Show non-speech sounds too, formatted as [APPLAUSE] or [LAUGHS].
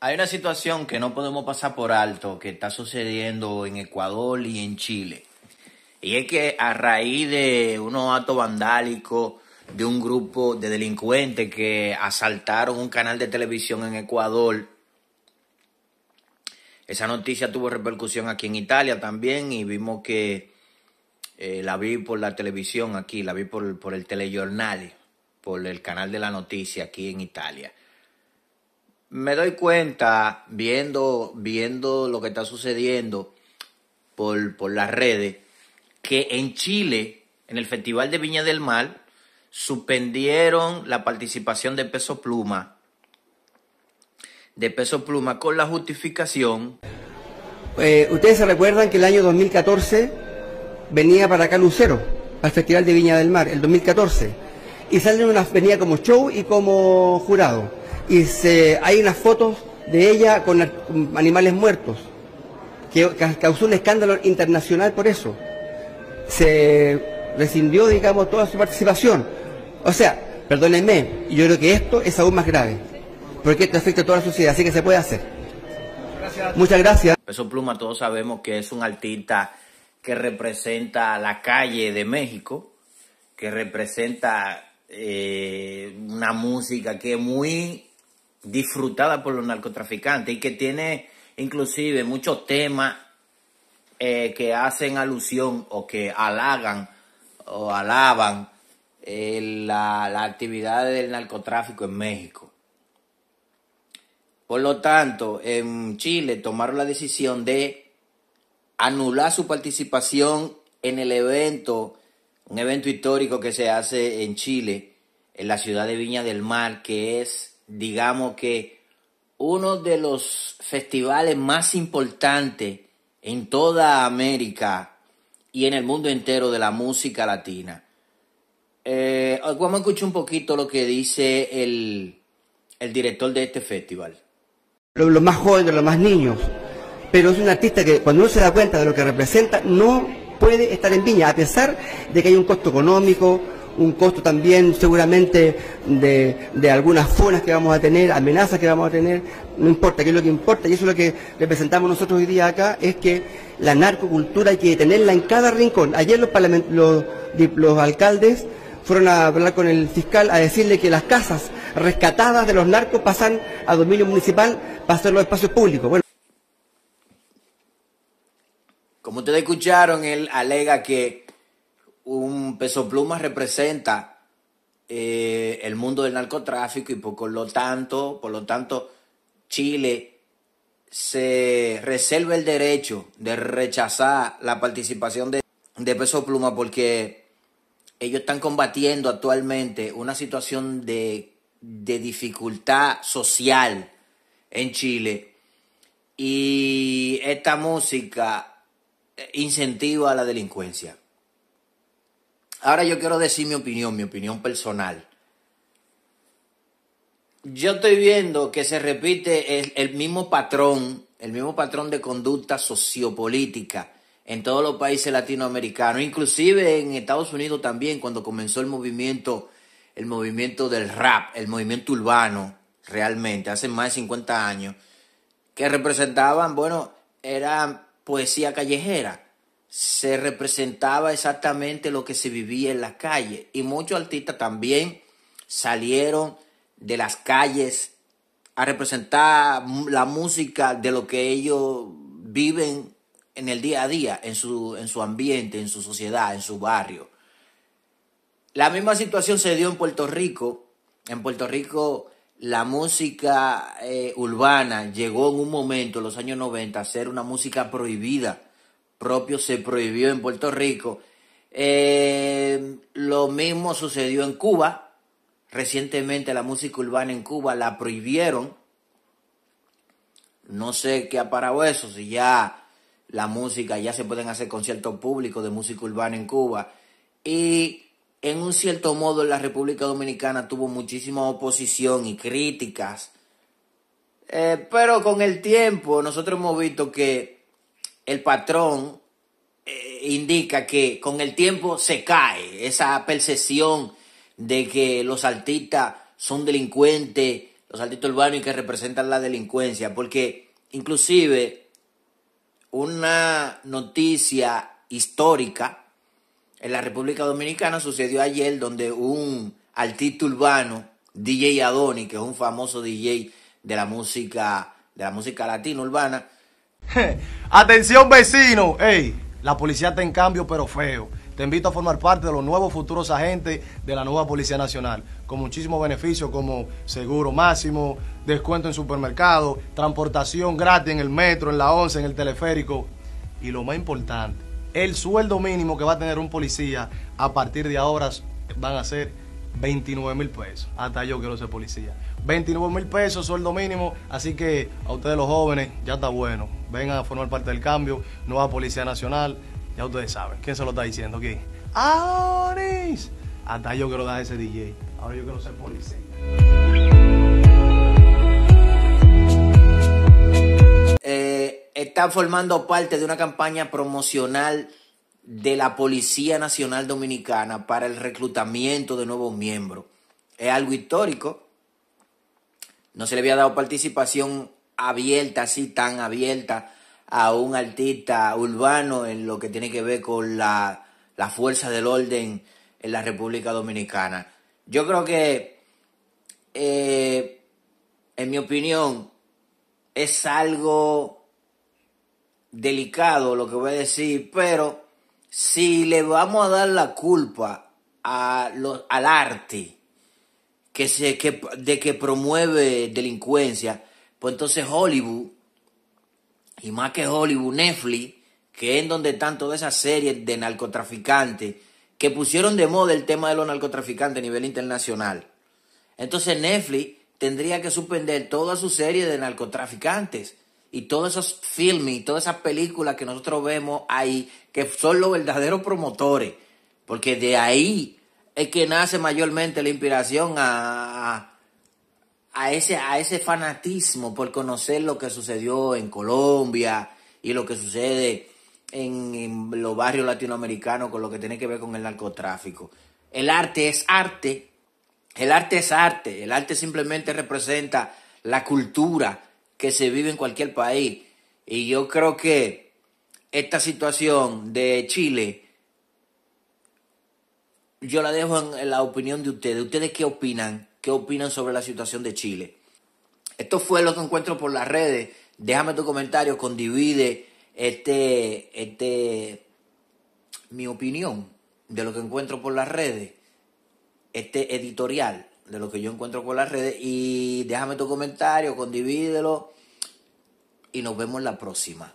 Hay una situación que no podemos pasar por alto que está sucediendo en Ecuador y en Chile. Y es que a raíz de unos actos vandálicos de un grupo de delincuentes que asaltaron un canal de televisión en Ecuador, esa noticia tuvo repercusión aquí en Italia también y vimos que eh, la vi por la televisión aquí, la vi por, por el telejornal, por el canal de la noticia aquí en Italia me doy cuenta viendo, viendo lo que está sucediendo por, las redes, que en Chile, en el Festival de Viña del Mar, suspendieron la participación de Peso Pluma, de Peso Pluma con la justificación. Eh, ustedes se recuerdan que el año 2014 venía para acá Lucero, al Festival de Viña del Mar, el 2014, y salen una venía como show y como jurado y se, hay unas fotos de ella con, animales muertos, que, causó un escándalo internacional por eso. Se rescindió, digamos, toda su participación. O sea, perdónenme, yo creo que esto es aún más grave, porque esto afecta a toda la sociedad, así que se puede hacer. Muchas gracias. eso Pluma, todos sabemos que es un artista que representa la calle de México, que representa eh, una música que es muy disfrutada por los narcotraficantes y que tiene inclusive muchos temas eh, que hacen alusión o que halagan o alaban eh, la, la actividad del narcotráfico en México. Por lo tanto, en Chile tomaron la decisión de anular su participación en el evento, un evento histórico que se hace en Chile, en la ciudad de Viña del Mar, que es digamos que uno de los festivales más importantes en toda América y en el mundo entero de la música latina. Eh, vamos a escuchar un poquito lo que dice el, el director de este festival. Los más jóvenes, los más niños, pero es un artista que cuando uno se da cuenta de lo que representa, no puede estar en Viña, a pesar de que hay un costo económico, un costo también seguramente de, algunas zonas que vamos a tener, amenazas que vamos a tener, no importa, que es lo que importa, y eso es lo que representamos nosotros hoy día acá, es que la narcocultura hay que tenerla en cada rincón. Ayer los, los, los alcaldes fueron a hablar con el fiscal a decirle que las casas rescatadas de los narcos pasan a dominio municipal para ser los espacios públicos. Bueno. Como ustedes escucharon, él alega que un peso pluma representa eh, el mundo del narcotráfico y por lo tanto, por lo tanto, Chile se reserva el derecho de rechazar la participación de, peso pluma porque ellos están combatiendo actualmente una situación de, de dificultad social en Chile. Y esta música incentiva a la delincuencia. Ahora yo quiero decir mi opinión, mi opinión personal. Yo estoy viendo que se repite el, mismo patrón, el mismo patrón de conducta sociopolítica en todos los países latinoamericanos, inclusive en Estados Unidos también, cuando comenzó el movimiento, el movimiento del rap, el movimiento urbano, realmente, hace más de 50 años, que representaban, bueno, era poesía callejera se representaba exactamente lo que se vivía en las calles. Y muchos artistas también salieron de las calles a representar la música de lo que ellos viven en el día a día, en su, ambiente, en su sociedad, en su barrio. La misma situación se dio en Puerto Rico. En Puerto Rico la música eh, urbana llegó en un momento, en los años 90, a ser una música prohibida propio se prohibió en Puerto Rico. Eh, lo mismo sucedió en Cuba. Recientemente la música urbana en Cuba la prohibieron. No sé qué ha parado eso, si ya la música, ya se pueden hacer conciertos públicos de música urbana en Cuba. Y en un cierto modo la República Dominicana tuvo muchísima oposición y críticas. Eh, pero con el tiempo nosotros hemos visto que el patrón eh, indica que con el tiempo se cae esa percepción de que los artistas son delincuentes, los artistas urbanos y que representan la delincuencia, porque inclusive una noticia histórica en la República Dominicana sucedió ayer donde un artista urbano, DJ Adoni, que es un famoso DJ de la música, de la música latina urbana, [LAUGHS] Atención vecino, hey, la policía está en cambio pero feo. Te invito a formar parte de los nuevos futuros agentes de la nueva Policía Nacional, con muchísimos beneficios como seguro máximo, descuento en supermercado, transportación gratis en el metro, en la 11, en el teleférico. Y lo más importante, el sueldo mínimo que va a tener un policía a partir de ahora van a ser 29 mil pesos. Hasta yo quiero ser policía. 29 mil pesos, sueldo mínimo. Así que a ustedes los jóvenes, ya está bueno. Vengan a formar parte del cambio. Nueva Policía Nacional. Ya ustedes saben. ¿Quién se lo está diciendo aquí? ¡Ahoris! Hasta yo quiero dar ese DJ. Ahora yo quiero ser policía. Eh, están formando parte de una campaña promocional de la Policía Nacional Dominicana para el reclutamiento de nuevos miembros. Es algo histórico. No se le había dado participación abierta, así tan abierta, a un artista urbano en lo que tiene que ver con la, fuerza del orden en la República Dominicana. Yo creo que, eh, en mi opinión, es algo delicado lo que voy a decir, pero si le vamos a dar la culpa al arte de que promueve delincuencia, pues entonces Hollywood, y más que Hollywood, Netflix, que es donde están todas esas series de narcotraficantes, que pusieron de moda el tema de los narcotraficantes a nivel internacional. Entonces Netflix tendría que suspender toda su serie de narcotraficantes y todos esos filmes y todas esas películas que nosotros vemos ahí, que son los verdaderos promotores, porque de ahí es que nace mayormente la inspiración a, ese, a ese fanatismo por conocer lo que sucedió en Colombia y lo que sucede en, en los barrios latinoamericanos con lo que tiene que ver con el narcotráfico. El arte es arte, el arte es arte, el arte simplemente representa la cultura, que se vive en cualquier país. Y yo creo que esta situación de Chile, yo la dejo en la opinión de ustedes. ¿Ustedes qué opinan? ¿Qué opinan sobre la situación de Chile? Esto fue lo que encuentro por las redes. Déjame tu comentario, condivide este, este, mi opinión de lo que encuentro por las redes, este editorial de lo que yo encuentro con las redes. Y déjame tu comentario, condivídelo. Y nos vemos la próxima.